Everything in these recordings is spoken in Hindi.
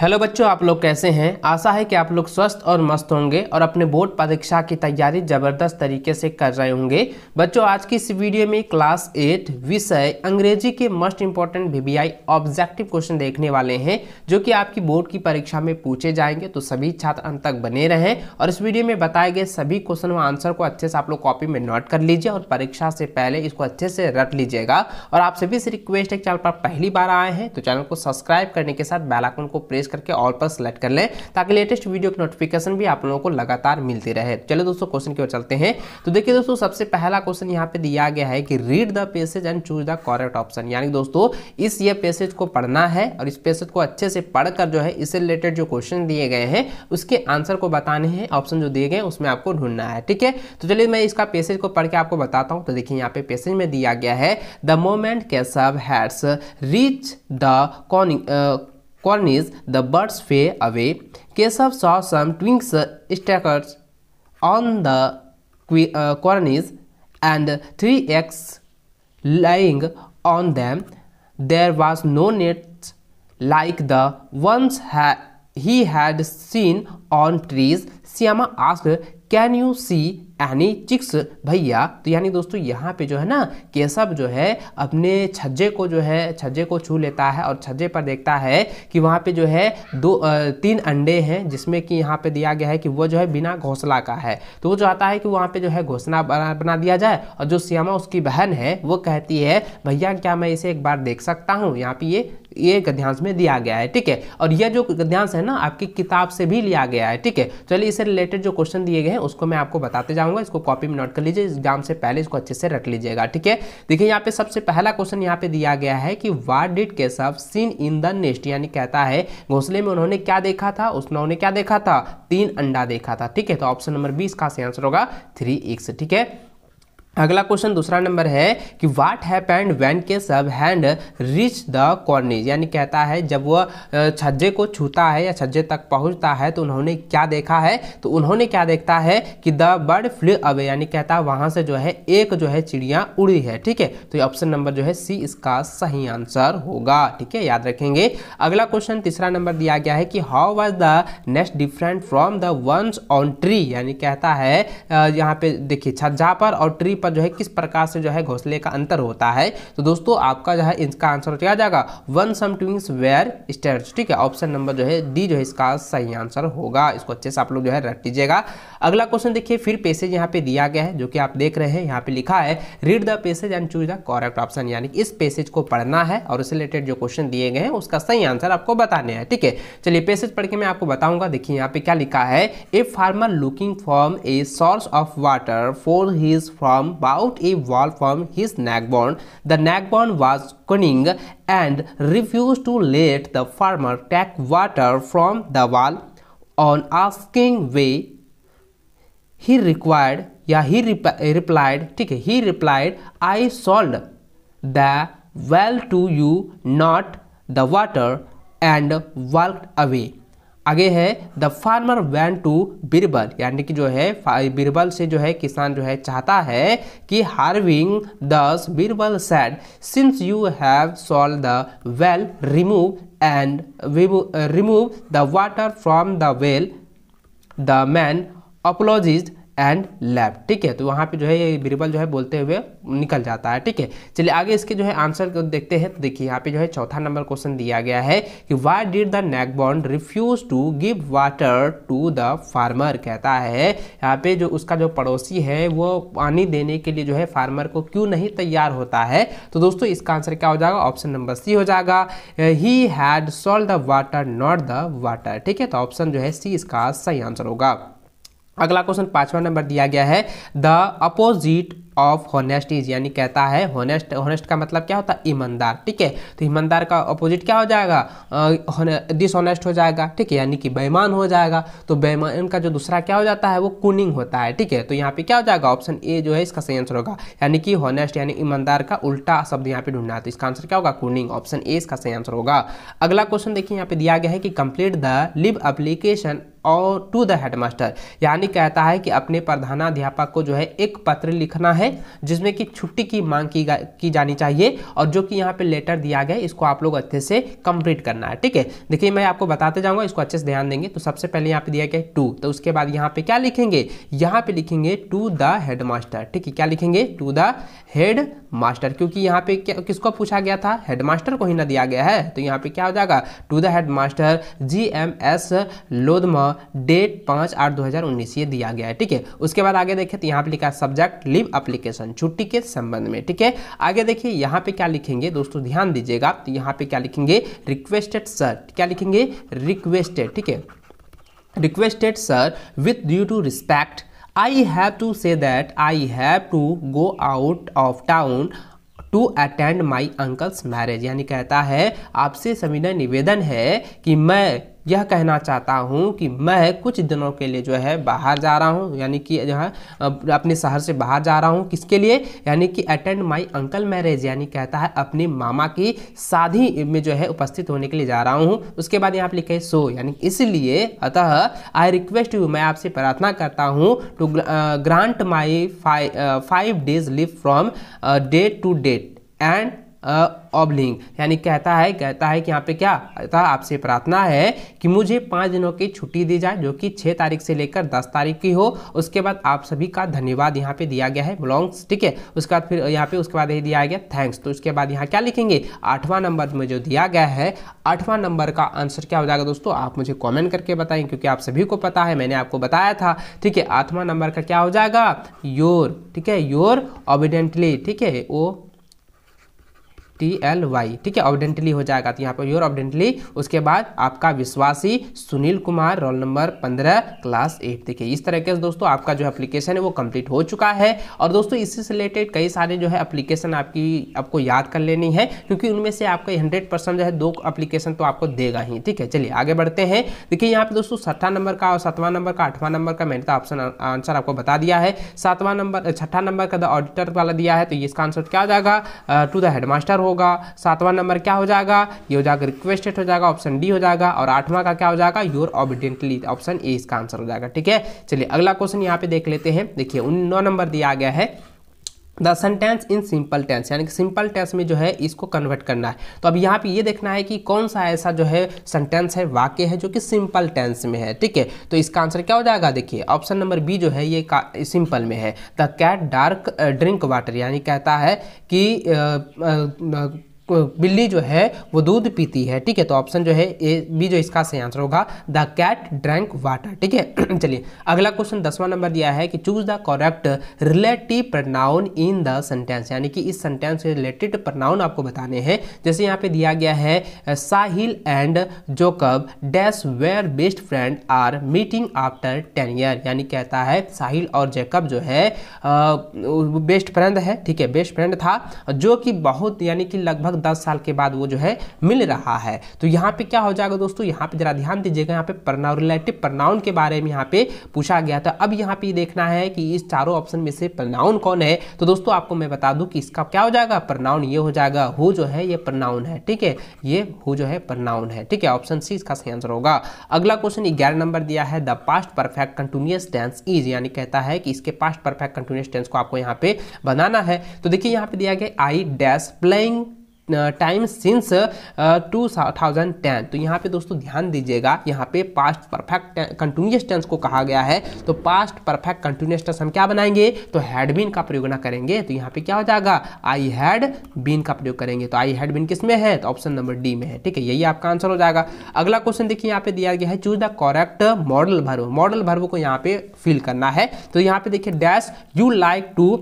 हेलो बच्चों आप लोग कैसे हैं आशा है कि आप लोग स्वस्थ और मस्त होंगे और अपने बोर्ड परीक्षा की तैयारी जबरदस्त तरीके से कर रहे होंगे बच्चों आज की इस वीडियो में क्लास एट विषय अंग्रेजी के most important VVI objective question देखने वाले हैं जो कि आपकी बोर्ड की परीक्षा में पूछे जाएंगे तो सभी छात्र अंत तक बने रहें और इस वीडियो में बताए गए सभी क्वेश्चन व आंसर को अच्छे से आप लोग कॉपी में नोट कर लीजिए और परीक्षा से पहले इसको अच्छे से रट लीजिएगा और आप सभी से रिक्वेस्ट है चैनल पर पहली बार आए हैं तो चैनल को सब्सक्राइब करने के साथ बेलाइकन को प्रेस प्रेस करके ऑल पर सेलेक्ट कर लें ताकि लेटेस्ट वीडियो की नोटिफिकेशन भी आप लोगों को लगातार मिलती रहे चलो दोस्तों क्वेश्चन की ओर चलते हैं तो देखिए दोस्तों सबसे पहला क्वेश्चन यहाँ पे दिया गया है कि read the passage and choose the correct option यानी दोस्तों इस ये पेसेज को पढ़ना है और इस पेसेज को अच्छे से पढ़कर जो है इससे रिलेटेड जो क्वेश्चन दिए गए हैं उसके आंसर को बताने हैं ऑप्शन जो दिए गए उसमें आपको ढूंढना है ठीक है तो चलिए मैं इसका पेसेज को पढ़ के आपको बताता हूँ तो देखिए यहाँ पे पेसेज में दिया गया है the moment Keshav heads reach the cornice Cornish, the birds flew away. Keshav saw some twigs uh, stacked on the uh, cornice and three eggs lying on them. There was no net like the ones ha he had seen on trees. Siama asked, Can you see यानी चिक्स भैया तो यानी दोस्तों यहाँ पे जो है ना केशव जो है अपने छज्जे को जो है छज्जे को छू लेता है और छज्जे पर देखता है कि वहाँ पे जो है दो तीन अंडे हैं जिसमें कि यहाँ पे दिया गया है कि वो जो है बिना घोंसला का है तो वो चाहता है कि वहाँ पे जो है घोसला बना बना दिया जाए और जो श्यामा उसकी बहन है वो कहती है भैया क्या मैं इसे एक बार देख सकता हूँ यहाँ पे ये ये गद्यांश में दिया गया है ठीक है और यह जो गद्यांश है ना आपकी किताब से भी लिया गया है ठीक है चलिए इससे रिलेटेड जो क्वेश्चन दिए गए हैं उसको मैं आपको बताते जाऊँगा इसको कॉपी में नोट कर लीजिए एग्जाम से पहले इसको अच्छे से रख लीजिएगा ठीक है देखिए यहाँ पे सबसे पहला क्वेश्चन यहाँ पे दिया गया है कि what did Keshav seen in the nest यानी कहता है घोसले में उन्होंने क्या देखा था उन्होंने क्या देखा था तीन अंडा देखा था ठीक है तो ऑप्शन नंबर बीस का आंसर होगा थ्री एक्स ठीक है अगला क्वेश्चन दूसरा नंबर है कि वाट हैपेंड वैन के सब हैंड रीच द कॉर्निज यानी कहता है जब वह छज्जे को छूता है या छज्जे तक पहुंचता है तो उन्होंने क्या देखा है तो उन्होंने क्या देखता है कि द बर्ड फ्लू अवे यानी कहता है वहां से जो है एक जो है चिड़िया उड़ी है ठीक है तो ऑप्शन नंबर जो है सी इसका सही आंसर होगा ठीक है याद रखेंगे अगला क्वेश्चन तीसरा नंबर दिया गया है कि how was the next different from the ones on tree यानी कहता है यहाँ पे देखिए छज्जा पर और ट्री पर जो है किस प्रकार से जो है घोंसले का अंतर होता है तो दोस्तों आपका जो है इसका आंसर क्या जाएगा one some twigs were stage ठीक है ऑप्शन नंबर जो है डी जो है इसका सही आंसर होगा इसको अच्छे से आप लोग जो है रख दीजिएगा अगला क्वेश्चन देखिए फिर पेसेज यहाँ पे दिया गया है जो कि आप देख रहे हैं यहाँ पे लिखा है read the passage and choose the correct option यानी कि इस पेसेज को पढ़ना है और उससे रिलेटेड जो क्वेश्चन दिए गए हैं उसका सही आंसर आपको बताने हैं ठीक है चलिए पेसेज पढ़ के मैं आपको बताऊंगा देखिए यहाँ पे क्या लिखा है a farmer looking form a source of water for his from about a wall from his Nagborn. The Nagborn was cunning and refused to let the farmer take water from the wall. On asking way, he required, yeah, he rep replied, okay, he replied, I sold the well to you, not the water, and walked away. आगे है the farmer went to Birbal यानी कि जो है बीरबल से जो है किसान जो है चाहता है कि having this Birbal said since you have solve the well remove and remove the water from the well the man apologist and lab ठीक है तो वहाँ पे जो है ये बीरबल जो है बोलते हुए निकल जाता है ठीक है चलिए आगे इसके जो है आंसर को देखते हैं तो देखिए यहाँ पे जो है चौथा नंबर क्वेश्चन दिया गया है कि वाई डिड द नेकबॉन्ड refuse to give water to the farmer कहता है यहाँ पे जो उसका जो पड़ोसी है वो पानी देने के लिए जो है फार्मर को क्यों नहीं तैयार होता है तो दोस्तों इसका आंसर क्या हो जाएगा ऑप्शन नंबर सी हो जाएगा he had solve the water not the water ठीक है तो ऑप्शन जो है सी इसका सही आंसर होगा अगला क्वेश्चन पांचवा नंबर दिया गया है द अपोजिट ऑफ इज यानी कहता है होनेस्ट होनेस्ट का मतलब क्या होता है ईमानदार ठीक है तो ईमानदार का अपोजिट क्या हो जाएगा डिसऑनेस्ट हो जाएगा ठीक है यानी कि बेईमान हो जाएगा तो बेईमान का जो दूसरा क्या हो जाता है वो कुनिंग होता है ठीक है तो यहाँ पे क्या हो जाएगा ऑप्शन ए जो है इसका सही आंसर होगा यानी कि होनेस्ट यानी ईमानदार का उल्टा शब्द यहाँ पे ढूंढना है तो इसका आंसर क्या होगा कुनिंग ऑप्शन ए इसका सही आंसर होगा अगला क्वेश्चन देखिए यहाँ पे दिया गया है कि कंप्लीट द लिव अप्लीकेशन और टू द हेडमास्टर यानी कहता है कि अपने प्रधानाध्यापक को जो है एक पत्र लिखना है है जिसमें कि छुट्टी की मांग की, की जानी चाहिए और जो कि यहाँ पे लेटर दिया गया है इसको आप लोग अच्छे से कंप्लीट करना है ठीक है देखिए मैं आपको बताते जाऊँगा इसको अच्छे से ध्यान देंगे तो सबसे पहले यहाँ पे दिया गया है टू तो उसके बाद यहाँ पे क्या लिखेंगे यहाँ पे लिखेंगे टू द हेड ठीक है क्या लिखेंगे टू द हेड मास्टर क्योंकि यहाँ पे क्या किसको पूछा गया था हेडमास्टर को ही ना दिया गया है तो यहाँ पे क्या हो जाएगा to the headmaster G M S Lodhma date पाँच आठ दो हज़ार उन्नीस ये दिया गया है ठीक है उसके बाद आगे देखें तो यहाँ पे लिखा सब्जेक्ट लिव अप्लीकेशन छुट्टी के संबंध में ठीक है आगे देखिए यहाँ पे क्या लिखेंगे दोस्तों ध्यान दीजिएगा तो यहाँ पे क्या लिखेंगे रिक्वेस्टेड सर क्या लिखेंगे रिक्वेस्टेड ठीक है requested sir with due to respect I have to say that I have to go out of town to attend my uncle's marriage यानी कहता है आपसे समीना निवेदन है कि मैं यह कहना चाहता हूँ कि मैं कुछ दिनों के लिए जो है बाहर जा रहा हूँ यानी कि जो है अपने शहर से बाहर जा रहा हूँ किसके लिए यानी कि अटेंड माई अंकल मैरिज यानी कहता है अपने मामा की शादी में जो है उपस्थित होने के लिए जा रहा हूँ उसके बाद यहाँ पर लिखे सो यानी इसलिए अतः आई रिक्वेस्ट यू मैं आपसे प्रार्थना करता हूँ to grant my five days leave from date to date and obliging यानी कहता है कहता है कि यहाँ पे क्या था आपसे प्रार्थना है कि मुझे पाँच दिनों की छुट्टी दी जाए जो कि छः तारीख से लेकर दस तारीख की हो उसके बाद आप सभी का धन्यवाद यहाँ पे दिया गया है बिलोंग्स ठीक है उसके बाद फिर यहाँ पे उसके बाद ये दिया गया थैंक्स तो उसके बाद यहाँ क्या लिखेंगे आठवां नंबर में जो दिया गया है आठवां नंबर का आंसर क्या हो जाएगा दोस्तों आप मुझे कॉमेंट करके बताएं क्योंकि आप सभी को पता है मैंने आपको बताया था ठीक है आठवां नंबर का क्या हो जाएगा योर ठीक है योर ओबिडेंटली ठीक है ओ टी एल वाई ठीक है ऑबडेंटली हो जाएगा तो यहाँ पर योर ऑबडेंटली उसके बाद आपका विश्वासी सुनील कुमार रोल नंबर पंद्रह क्लास एट देखिए इस तरीके से दोस्तों आपका जो एप्लीकेशन है वो कंप्लीट हो चुका है और दोस्तों इससे रिलेटेड कई सारे जो है एप्लीकेशन आपकी आपको याद कर लेनी है क्योंकि उनमें से आपका हंड्रेड परसेंट जो है दो अप्लीकेशन तो आपको देगा ही ठीक है चलिए आगे बढ़ते हैं देखिए यहाँ पे दोस्तों छठा नंबर का और सतवा नंबर का आठवां नंबर का मैंने तो ऑप्शन आंसर आपको बता दिया है सातवां नंबर छठा नंबर का ऑडिटर वाला दिया है तो इसका आंसर क्या आ जाएगा टू द हेडमास्टर होगा होगा सातवां नंबर क्या हो जाएगा ये हो जाएगा रिक्वेस्टेड हो जाएगा ऑप्शन डी हो जाएगा और आठवां का क्या हो जाएगा योर ऑबिडेंटली ऑप्शन ए इसका आंसर हो जाएगा ठीक है चलिए अगला क्वेश्चन यहाँ पे देख लेते हैं देखिए नौ नंबर दिया गया है the sentence in simple tense यानी कि सिंपल टेंस में जो है इसको कन्वर्ट करना है तो अब यहाँ पे ये देखना है कि कौन सा ऐसा जो है सेंटेंस है वाक्य है जो कि सिंपल टेंस में है ठीक है तो इसका आंसर क्या हो जाएगा देखिए ऑप्शन नंबर बी जो है ये सिंपल में है the cat dark drink water यानी कहता है कि बिल्ली जो है वो दूध पीती है ठीक है तो ऑप्शन जो है ए बी जो इसका सही आंसर होगा द कैट ड्रैंक वाटर ठीक है चलिए अगला क्वेश्चन दसवां नंबर दिया है कि choose the correct relative pronoun in the sentence यानी कि इस सेंटेंस से रिलेटेड प्रनाउन आपको बताने हैं जैसे यहाँ पे दिया गया है Sahil and Jacob dash were best friend are meeting after ten year यानी कहता है साहिल और जैकब जो है बेस्ट फ्रेंड है ठीक है बेस्ट फ्रेंड था जो कि बहुत यानी कि लगभग लगभग दस साल के बाद वो जो है मिल रहा है तो यहाँ पे क्या हो जाएगा दोस्तों यहाँ पे जरा ध्यान दीजिएगा यहाँ पे प्रनाउन प्रनाउन के बारे में यहाँ पे पूछा गया था अब यहाँ पे देखना है कि इस चारों ऑप्शन में से प्रनाउन कौन है तो दोस्तों आपको मैं बता दूँ कि इसका क्या हो जाएगा प्रनाउन ये हो जाएगा हु जो है ये प्रनाउन है ठीक है ये हु जो है प्रनाउन है ठीक है ऑप्शन सी इसका सही आंसर होगा अगला क्वेश्चन ग्यारह नंबर दिया है the past perfect continuous tense is यानी कहता है कि इसके पास्ट परफेक्ट कंटिन्यूस टेंस को आपको यहाँ पे बनाना है तो देखिए यहाँ पे दिया गया I dash playing time since two thousand ten तो यहाँ पे दोस्तों ध्यान दीजिएगा यहाँ पे पास्ट परफेक्ट कंटिन्यूस टेंस को कहा गया है तो पास्ट परफेक्ट कंटिन्यूस टेंस हम क्या बनाएंगे तो हैड बीन का प्रयोग ना करेंगे तो यहाँ पे क्या हो जाएगा आई हैड बीन का प्रयोग करेंगे तो आई हैड बीन किस में है तो ऑप्शन नंबर डी में है ठीक है यही आपका आंसर हो जाएगा अगला क्वेश्चन देखिए यहाँ पे दिया गया है choose the correct model verb model verb को यहाँ पे फिल करना है तो यहाँ पे देखिए dash you like to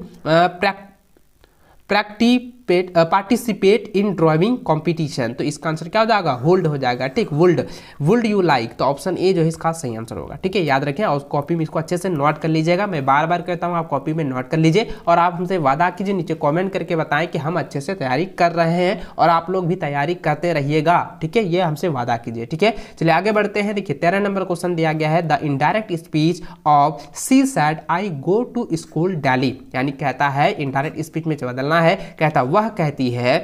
practi participate participate in driving competition तो इसका आंसर क्या हो जाएगा होल्ड हो जाएगा ठीक वुल्ड वुल्ड यू लाइक तो ऑप्शन ए जो है इसका सही आंसर होगा ठीक है याद रखें और कॉपी में इसको अच्छे से नोट कर लीजिएगा मैं बार बार कहता हूँ आप कॉपी में नोट कर लीजिए और आप हमसे वादा कीजिए नीचे कॉमेंट करके बताएं कि हम अच्छे से तैयारी कर रहे हैं और आप लोग भी तैयारी करते रहिएगा ठीक है ये हमसे वादा कीजिए ठीक है चलिए आगे बढ़ते हैं देखिए तेरह नंबर क्वेश्चन दिया गया है the indirect speech of she said I go to school daily यानी कहता है इनडायरेक्ट स्पीच में बदलना है कहता वह वह कहती है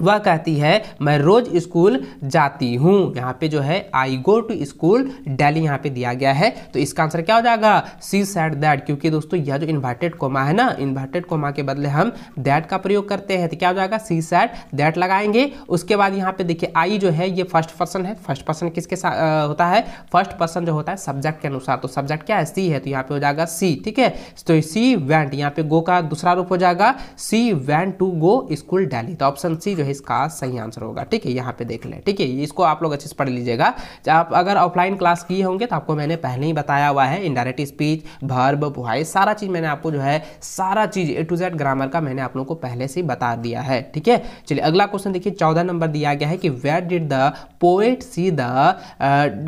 वह कहती है मैं रोज़ स्कूल जाती हूँ यहाँ पे जो है I go to school daily यहाँ पे दिया गया है तो इसका आंसर क्या हो जाएगा सी सैड दैट क्योंकि दोस्तों यह जो इन्वर्टेड कोमा है ना इन्वर्टेड कोमा के बदले हम दैट का प्रयोग करते हैं तो क्या हो जाएगा सी सैड दैट लगाएंगे उसके बाद यहाँ पे देखिए आई जो है ये फर्स्ट पर्सन है फर्स्ट पर्सन किसके साथ होता है फर्स्ट पर्सन जो होता है सब्जेक्ट के अनुसार तो सब्जेक्ट क्या है सी है तो यहाँ पे हो जाएगा सी ठीक है तो सी वैंट यहाँ पे गो का दूसरा रूप हो जाएगा she want to go school daily तो ऑप्शन सी जो है इसका सही आंसर होगा ठीक है यहाँ पे देख लें ठीक है इसको आप लोग अच्छे से पढ़ लीजिएगा आप अगर ऑफलाइन क्लास किए होंगे तो आपको मैंने पहले ही बताया हुआ है इंडायरेक्ट स्पीच भर्ब बुहाई सारा चीज़ मैंने आपको जो है सारा चीज़ ए टू जेड ग्रामर का मैंने आप लोग को पहले से ही बता दिया है ठीक है चलिए अगला क्वेश्चन देखिए चौदह नंबर दिया गया है कि where did the poet see the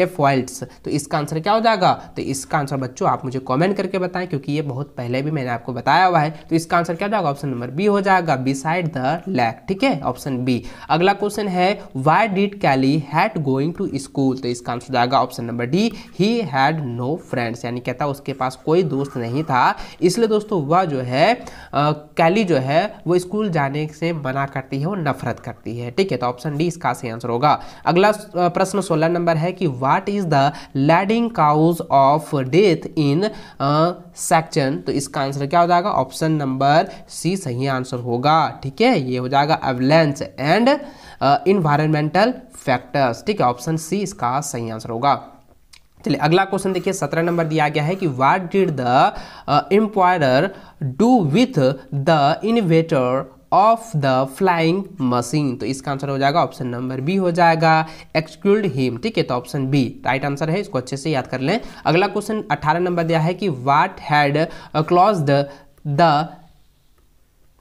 daffodils तो इसका आंसर क्या हो जाएगा तो इसका आंसर बच्चों आप मुझे कॉमेंट करके बताएं क्योंकि ये बहुत पहले भी मैंने आपको बताया हुआ है तो इसका आंसर क्या हो जाएगा ऑप्शन नंबर बी हो जाएगा बिसाइड द लैक ठीक है ऑप्शन ऑप्शन बी अगला क्वेश्चन है why did Kelly hate going to school तो इसका आंसर जाएगा option number D he had no friends यानी कहता उसके पास कोई दोस्त नहीं था इसलिए दोस्तों वह जो है कैली जो है वो स्कूल जाने से मना करती है वो नफरत करती है ठीक है तो ऑप्शन डी इसका सही आंसर होगा अगला प्रश्न सोलह नंबर है कि what is the leading cause of death in section तो इसका आंसर क्या हो जाएगा ऑप्शन नंबर सी सही आंसर होगा ठीक है ये हो जाएगा एवलेंस एंड इन्वायरमेंटल फैक्टर्स ठीक है ऑप्शन सी इसका सही आंसर होगा चलिए अगला क्वेश्चन देखिए सत्रह नंबर दिया गया है कि what did the emperor do with the inventor of the flying machine तो इसका आंसर हो जाएगा ऑप्शन नंबर बी हो जाएगा एक्सक्लूड हिम ठीक है तो ऑप्शन बी राइट आंसर है इसको अच्छे से याद कर लें अगला क्वेश्चन 18 नंबर दिया है कि what had clogged the the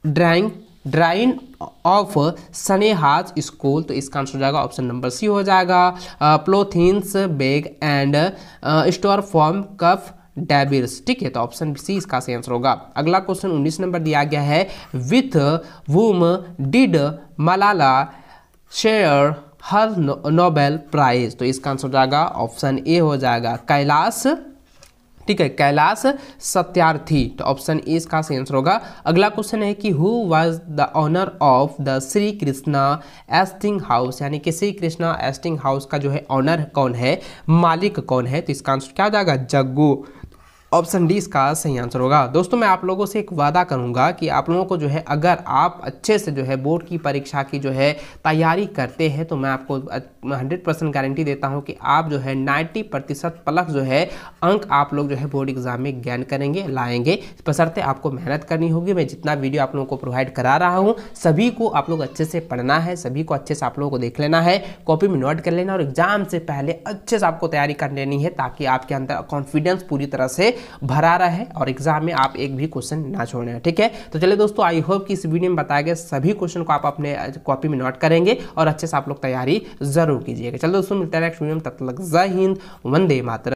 drain drain of Sneha's school तो इसका आंसर हो जाएगा ऑप्शन नंबर सी हो जाएगा polythene bags and styrofoam cups debris ठीक है तो ऑप्शन सी इसका सही आंसर होगा अगला क्वेश्चन 19 नंबर दिया गया है with whom did Malala share her Nobel prize तो इसका आंसर हो जाएगा ऑप्शन ए हो जाएगा कैलाश ठीक है कैलाश सत्यार्थी तो ऑप्शन ए इसका सही आंसर होगा अगला क्वेश्चन है कि who was the owner of the Shri Krishna एस्टिंग हाउस यानी कि श्री कृष्णा एस्टिंग हाउस का जो है ऑनर कौन है मालिक कौन है तो इसका आंसर क्या हो जाएगा जग्गू ऑप्शन डी इसका सही आंसर होगा दोस्तों मैं आप लोगों से एक वादा करूंगा कि आप लोगों को जो है अगर आप अच्छे से जो है बोर्ड की परीक्षा की जो है तैयारी करते हैं तो मैं आपको हंड्रेड परसेंट गारंटी देता हूं कि आप जो है नाइन्टी प्रतिशत प्लस जो है अंक आप लोग जो है बोर्ड एग्जाम में गैन करेंगे लाएंगे बसरते आपको मेहनत करनी होगी मैं जितना वीडियो आप लोगों को प्रोवाइड करा रहा हूँ सभी को आप लोग अच्छे से पढ़ना है सभी को अच्छे से आप लोगों को देख लेना है कॉपी में नोट कर लेना और एग्जाम से पहले अच्छे से आपको तैयारी कर लेनी है ताकि आपके अंदर कॉन्फिडेंस पूरी तरह से भरा रहा है और एग्जाम में आप एक भी क्वेश्चन ना छोड़ना है ठीक है तो चलिए दोस्तों आई होप कि इस वीडियो में बताया गया सभी क्वेश्चन को आप अपने कॉपी में नोट करेंगे और अच्छे से आप लोग तैयारी जरूर कीजिएगा चलो दोस्तों मिलते नेक्स्ट वीडियो में तब तक जय हिंद वंदे मातर